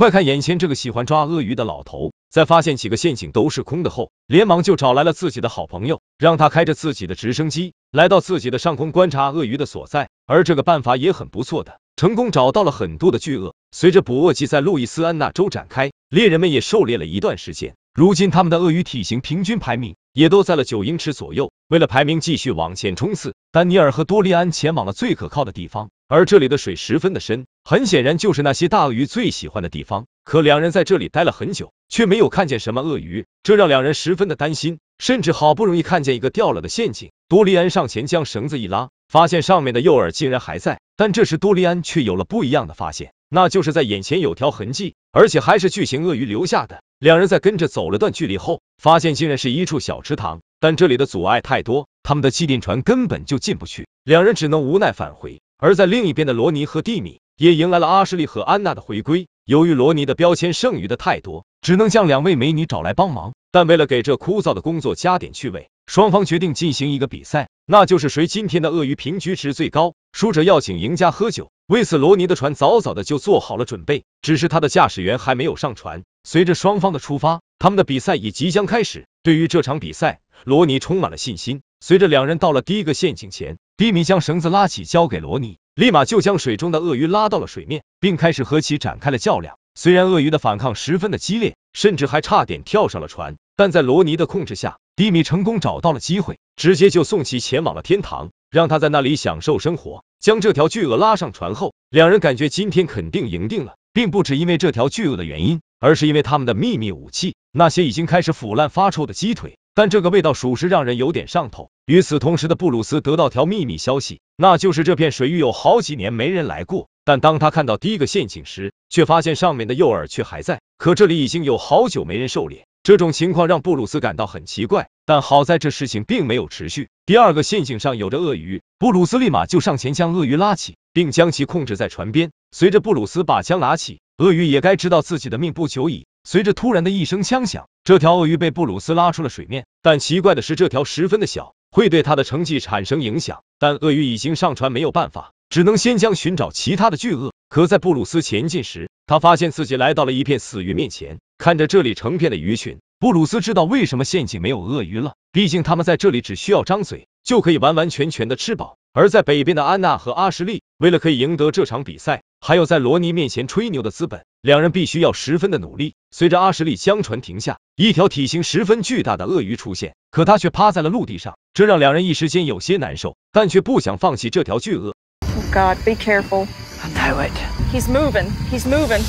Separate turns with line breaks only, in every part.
快看，眼前这个喜欢抓鳄鱼的老头，在发现几个陷阱都是空的后，连忙就找来了自己的好朋友，让他开着自己的直升机来到自己的上空观察鳄鱼的所在。而这个办法也很不错的，成功找到了很多的巨鳄。随着捕鳄季在路易斯安那州展开，猎人们也狩猎了一段时间。如今他们的鳄鱼体型平均排名也都在了九英尺左右。为了排名继续往前冲刺，丹尼尔和多利安前往了最可靠的地方，而这里的水十分的深。很显然就是那些大鳄鱼最喜欢的地方，可两人在这里待了很久，却没有看见什么鳄鱼，这让两人十分的担心，甚至好不容易看见一个掉了的陷阱，多利安上前将绳子一拉，发现上面的诱饵竟然还在，但这时多利安却有了不一样的发现，那就是在眼前有条痕迹，而且还是巨型鳄鱼留下的，两人在跟着走了段距离后，发现竟然是一处小池塘，但这里的阻碍太多，他们的气垫船根本就进不去，两人只能无奈返回，而在另一边的罗尼和蒂米。也迎来了阿什利和安娜的回归。由于罗尼的标签剩余的太多，只能将两位美女找来帮忙。但为了给这枯燥的工作加点趣味，双方决定进行一个比赛，那就是谁今天的鳄鱼平均值最高，输者要请赢家喝酒。为此，罗尼的船早早的就做好了准备，只是他的驾驶员还没有上船。随着双方的出发，他们的比赛也即将开始。对于这场比赛，罗尼充满了信心。随着两人到了第一个陷阱前，迪米将绳子拉起，交给罗尼。立马就将水中的鳄鱼拉到了水面，并开始和其展开了较量。虽然鳄鱼的反抗十分的激烈，甚至还差点跳上了船，但在罗尼的控制下，蒂米成功找到了机会，直接就送其前往了天堂，让他在那里享受生活。将这条巨鳄拉上船后，两人感觉今天肯定赢定了，并不只因为这条巨鳄的原因，而是因为他们的秘密武器——那些已经开始腐烂发臭的鸡腿。但这个味道属实让人有点上头。与此同时的布鲁斯得到条秘密消息，那就是这片水域有好几年没人来过。但当他看到第一个陷阱时，却发现上面的诱饵却还在。可这里已经有好久没人狩猎，这种情况让布鲁斯感到很奇怪。但好在这事情并没有持续。第二个陷阱上有着鳄鱼，布鲁斯立马就上前将鳄鱼拉起，并将其控制在船边。随着布鲁斯把枪拿起，鳄鱼也该知道自己的命不久矣。随着突然的一声枪响，这条鳄鱼被布鲁斯拉出了水面，但奇怪的是，这条十分的小，会对他的成绩产生影响。但鳄鱼已经上船，没有办法，只能先将寻找其他的巨鳄。可在布鲁斯前进时，他发现自己来到了一片死鱼面前，看着这里成片的鱼群，布鲁斯知道为什么陷阱没有鳄鱼了，毕竟他们在这里只需要张嘴就可以完完全全的吃饱。而在北边的安娜和阿什利，为了可以赢得这场比赛，还有在罗尼面前吹牛的资本。两人必须要十分的努力。随着阿什利相传停下，一条体型十分巨大的鳄鱼出现，可它却趴在了陆地上，这让两人一时间有些难受，但却不想放弃这条巨鳄。Oh God, be careful! I know it. He's moving. He's moving.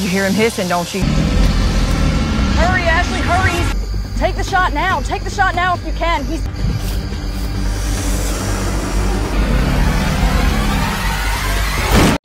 You hear him hissing, don't you? Hurry, Ashley, hurry! Take the shot now. Take the shot now if you can. He's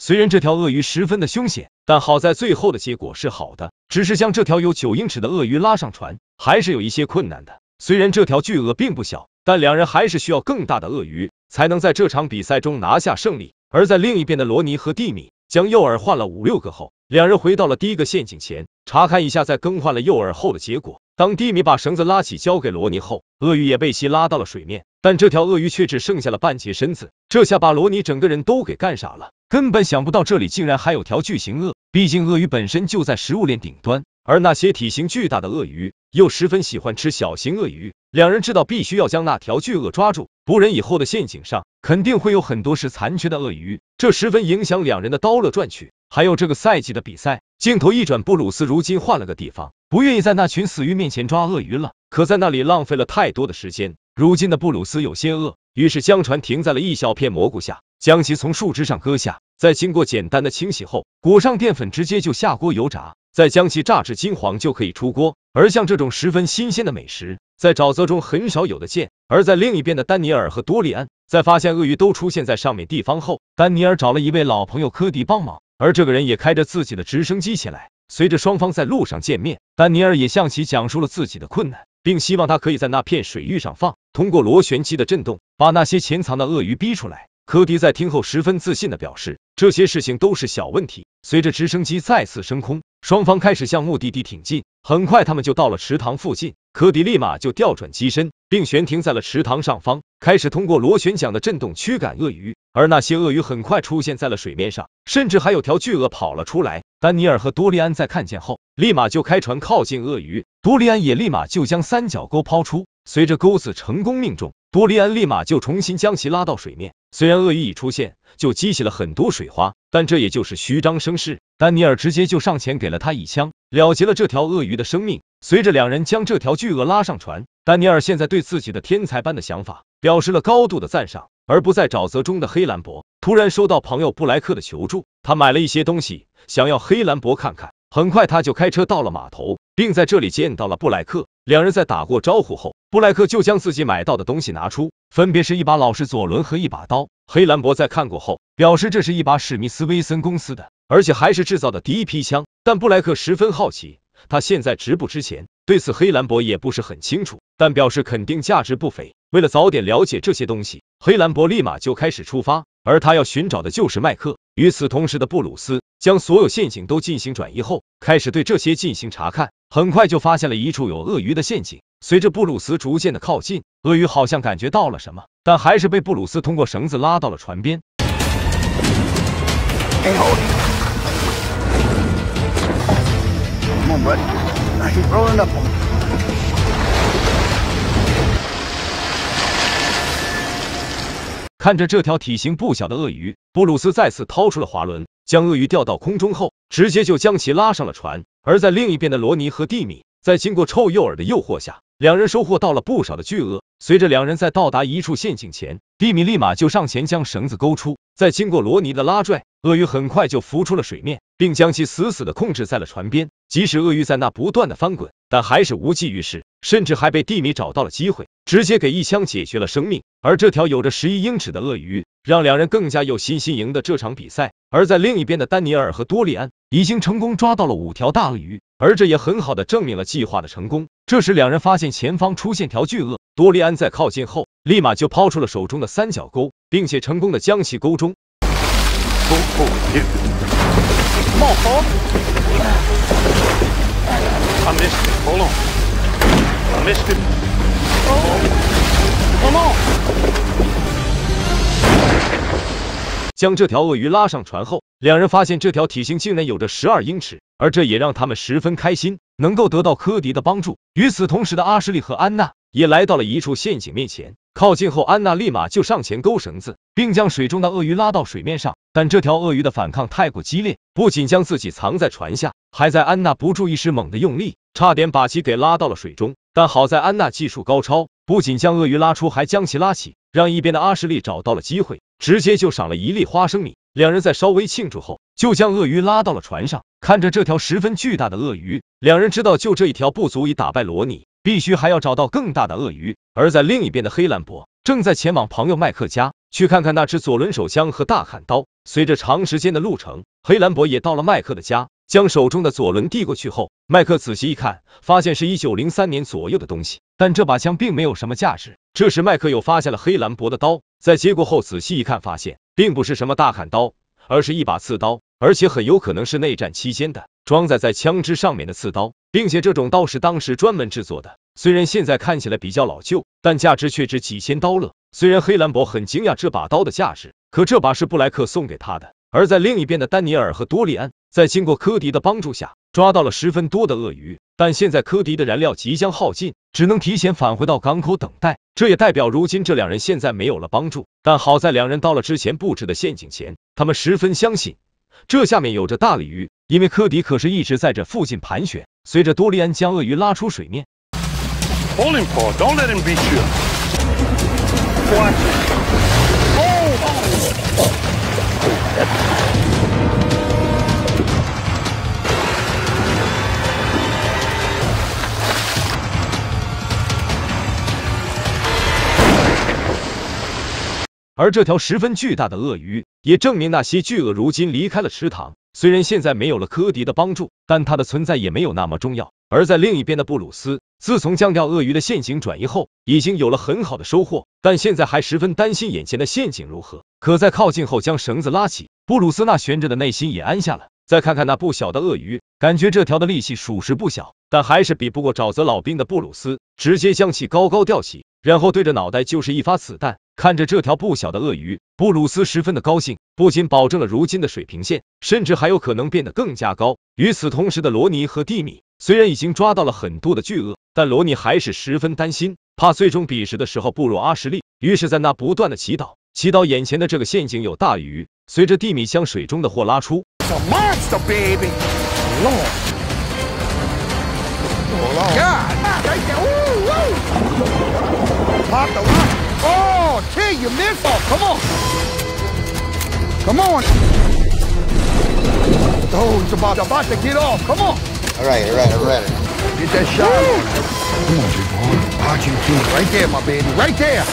虽然这条鳄鱼十分的凶险，但好在最后的结果是好的。只是将这条有九英尺的鳄鱼拉上船，还是有一些困难的。虽然这条巨鳄并不小，但两人还是需要更大的鳄鱼，才能在这场比赛中拿下胜利。而在另一边的罗尼和蒂米，将诱饵换了五六个后，两人回到了第一个陷阱前，查看一下在更换了诱饵后的结果。当蒂米把绳子拉起交给罗尼后，鳄鱼也被其拉到了水面，但这条鳄鱼却只剩下了半截身子，这下把罗尼整个人都给干傻了，根本想不到这里竟然还有条巨型鳄，毕竟鳄鱼本身就在食物链顶端，而那些体型巨大的鳄鱼又十分喜欢吃小型鳄鱼，两人知道必须要将那条巨鳄抓住，不然以后的陷阱上肯定会有很多是残缺的鳄鱼，这十分影响两人的刀乐赚取，还有这个赛季的比赛。镜头一转，布鲁斯如今换了个地方。不愿意在那群死鱼面前抓鳄鱼了，可在那里浪费了太多的时间。如今的布鲁斯有些饿，于是将船停在了一小片蘑菇下，将其从树枝上割下，再经过简单的清洗后，裹上淀粉，直接就下锅油炸，再将其炸至金黄就可以出锅。而像这种十分新鲜的美食，在沼泽中很少有的见。而在另一边的丹尼尔和多利安，在发现鳄鱼都出现在上面地方后，丹尼尔找了一位老朋友科迪帮忙，而这个人也开着自己的直升机前来。随着双方在路上见面，丹尼尔也向其讲述了自己的困难，并希望他可以在那片水域上放通过螺旋机的震动，把那些潜藏的鳄鱼逼出来。科迪在听后十分自信的表示，这些事情都是小问题。随着直升机再次升空，双方开始向目的地挺进。很快，他们就到了池塘附近，科迪立马就调转机身，并悬停在了池塘上方，开始通过螺旋桨的震动驱赶鳄鱼。而那些鳄鱼很快出现在了水面上，甚至还有条巨鳄跑了出来。丹尼尔和多利安在看见后，立马就开船靠近鳄鱼，多利安也立马就将三角钩抛出。随着钩子成功命中，多利安立马就重新将其拉到水面。虽然鳄鱼一出现就激起了很多水花，但这也就是虚张声势。丹尼尔直接就上前给了他一枪，了结了这条鳄鱼的生命。随着两人将这条巨鳄拉上船，丹尼尔现在对自己的天才般的想法表示了高度的赞赏。而不在沼泽中的黑兰博突然收到朋友布莱克的求助，他买了一些东西想要黑兰博看看。很快他就开车到了码头。并在这里见到了布莱克，两人在打过招呼后，布莱克就将自己买到的东西拿出，分别是一把老式左轮和一把刀。黑兰博在看过后，表示这是一把史密斯威森公司的，而且还是制造的第一批枪。但布莱克十分好奇，他现在值不值钱，对此黑兰博也不是很清楚，但表示肯定价值不菲。为了早点了解这些东西，黑兰博立马就开始出发，而他要寻找的就是麦克。与此同时的布鲁斯。将所有陷阱都进行转移后，开始对这些进行查看，很快就发现了一处有鳄鱼的陷阱。随着布鲁斯逐渐的靠近，鳄鱼好像感觉到了什么，但还是被布鲁斯通过绳子拉到了船边。看着这条体型不小的鳄鱼，布鲁斯再次掏出了滑轮。将鳄鱼吊到空中后，直接就将其拉上了船。而在另一边的罗尼和蒂米，在经过臭诱饵的诱惑下，两人收获到了不少的巨鳄。随着两人在到达一处陷阱前，蒂米立马就上前将绳子勾出，在经过罗尼的拉拽，鳄鱼很快就浮出了水面，并将其死死的控制在了船边。即使鳄鱼在那不断的翻滚，但还是无济于事，甚至还被蒂米找到了机会，直接给一枪解决了生命。而这条有着十一英尺的鳄鱼。让两人更加有信心赢得这场比赛。而在另一边的丹尼尔和多利安已经成功抓到了五条大鳄鱼，而这也很好的证明了计划的成功。这时两人发现前方出现条巨鳄，多利安在靠近后，立马就抛出了手中的三角钩，并且成功的将其钩中。将这条鳄鱼拉上船后，两人发现这条体型竟然有着十二英尺，而这也让他们十分开心，能够得到科迪的帮助。与此同时的阿什利和安娜也来到了一处陷阱面前，靠近后，安娜立马就上前勾绳子，并将水中的鳄鱼拉到水面上。但这条鳄鱼的反抗太过激烈，不仅将自己藏在船下，还在安娜不注意时猛地用力，差点把其给拉到了水中。但好在安娜技术高超，不仅将鳄鱼拉出，还将其拉起，让一边的阿什利找到了机会。直接就赏了一粒花生米。两人在稍微庆祝后，就将鳄鱼拉到了船上。看着这条十分巨大的鳄鱼，两人知道就这一条不足以打败罗尼，必须还要找到更大的鳄鱼。而在另一边的黑兰博正在前往朋友麦克家去看看那只左轮手枪和大砍刀。随着长时间的路程，黑兰博也到了麦克的家，将手中的左轮递过去后，麦克仔细一看，发现是一九零三年左右的东西，但这把枪并没有什么价值。这时麦克又发现了黑兰博的刀。在接过后仔细一看，发现并不是什么大砍刀，而是一把刺刀，而且很有可能是内战期间的装载在枪支上面的刺刀，并且这种刀是当时专门制作的。虽然现在看起来比较老旧，但价值却值几千刀了。虽然黑兰博很惊讶这把刀的价值，可这把是布莱克送给他的。而在另一边的丹尼尔和多利安，在经过科迪的帮助下，抓到了十分多的鳄鱼。但现在科迪的燃料即将耗尽，只能提前返回到港口等待。这也代表如今这两人现在没有了帮助。但好在两人到了之前布置的陷阱前，他们十分相信这下面有着大鲤鱼，因为科迪可是一直在这附近盘旋。随着多利安将鳄鱼拉出水面。而这条十分巨大的鳄鱼，也证明那些巨鳄如今离开了池塘。虽然现在没有了科迪的帮助，但它的存在也没有那么重要。而在另一边的布鲁斯，自从将掉鳄鱼的陷阱转移后，已经有了很好的收获。但现在还十分担心眼前的陷阱如何。可在靠近后将绳子拉起，布鲁斯那悬着的内心也安下了。再看看那不小的鳄鱼，感觉这条的力气属实不小，但还是比不过沼泽老兵的布鲁斯，直接将其高高吊起，然后对着脑袋就是一发子弹。看着这条不小的鳄鱼，布鲁斯十分的高兴，不仅保证了如今的水平线，甚至还有可能变得更加高。与此同时的罗尼和蒂米，虽然已经抓到了很多的巨鳄，但罗尼还是十分担心，怕最终比试的时候不如阿什利。于是，在那不断的祈祷，祈祷眼前的这个陷阱有大鱼。随着蒂米将水中的货拉出。on, Kill you, missile! Come on, come on! Oh, it's about about to get off! Come on! All right, all right, all right! Get that shot! Come on, boy! Arching, right there, my baby, right there!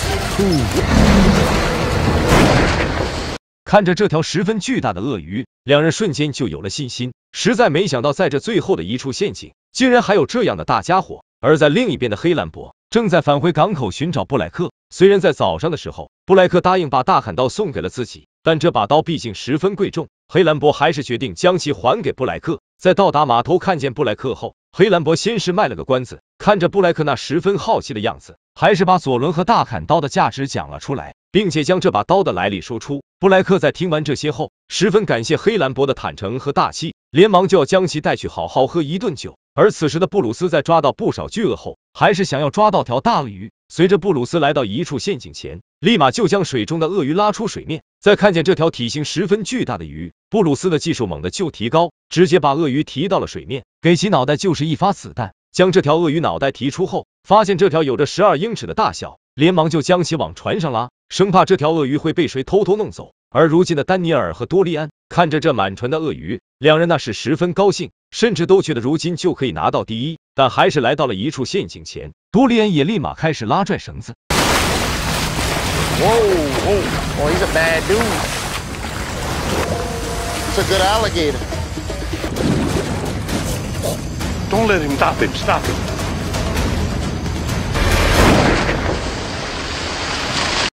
看着这条十分巨大的鳄鱼，两人瞬间就有了信心。实在没想到，在这最后的一处陷阱，竟然还有这样的大家伙。而在另一边的黑兰博。正在返回港口寻找布莱克。虽然在早上的时候，布莱克答应把大砍刀送给了自己，但这把刀毕竟十分贵重，黑兰博还是决定将其还给布莱克。在到达码头看见布莱克后，黑兰博先是卖了个关子，看着布莱克那十分好奇的样子。还是把左轮和大砍刀的价值讲了出来，并且将这把刀的来历说出。布莱克在听完这些后，十分感谢黑兰博的坦诚和大气，连忙就要将其带去好好喝一顿酒。而此时的布鲁斯在抓到不少巨鳄后，还是想要抓到条大鳄鱼。随着布鲁斯来到一处陷阱前，立马就将水中的鳄鱼拉出水面。在看见这条体型十分巨大的鱼，布鲁斯的技术猛的就提高，直接把鳄鱼提到了水面，给其脑袋就是一发子弹。将这条鳄鱼脑袋提出后，发现这条有着十二英尺的大小，连忙就将其往船上拉，生怕这条鳄鱼会被谁偷偷弄走。而如今的丹尼尔和多利安看着这满船的鳄鱼，两人那是十分高兴，甚至都觉得如今就可以拿到第一。但还是来到了一处陷阱前，多利安也立马开始拉拽绳子。中了！用大锤，吃大锤。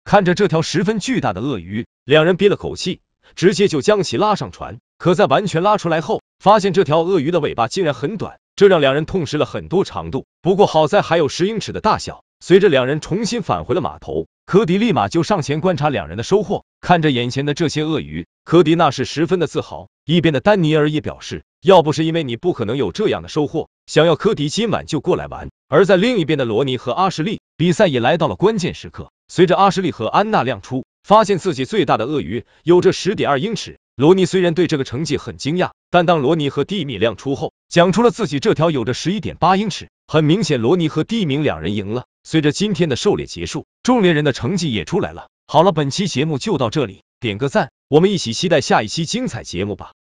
看着这条十分巨大的鳄鱼，两人憋了口气，直接就将其拉上船。可在完全拉出来后，发现这条鳄鱼的尾巴竟然很短，这让两人痛失了很多长度。不过好在还有十英尺的大小。随着两人重新返回了码头，科迪立马就上前观察两人的收获。看着眼前的这些鳄鱼，科迪那是十分的自豪。一边的丹尼尔也表示，要不是因为你不可能有这样的收获，想要科迪今晚就过来玩。而在另一边的罗尼和阿什利，比赛也来到了关键时刻。随着阿什利和安娜亮出，发现自己最大的鳄鱼有着十点二英尺。罗尼虽然对这个成绩很惊讶，但当罗尼和蒂米亮出后，讲出了自己这条有着十一点八英尺。很明显，罗尼和蒂米两人赢了。随着今天的狩猎结束，中猎人的成绩也出来了。好了，本期节目就到这里。点个赞，我们一起期待下一期精彩节目吧。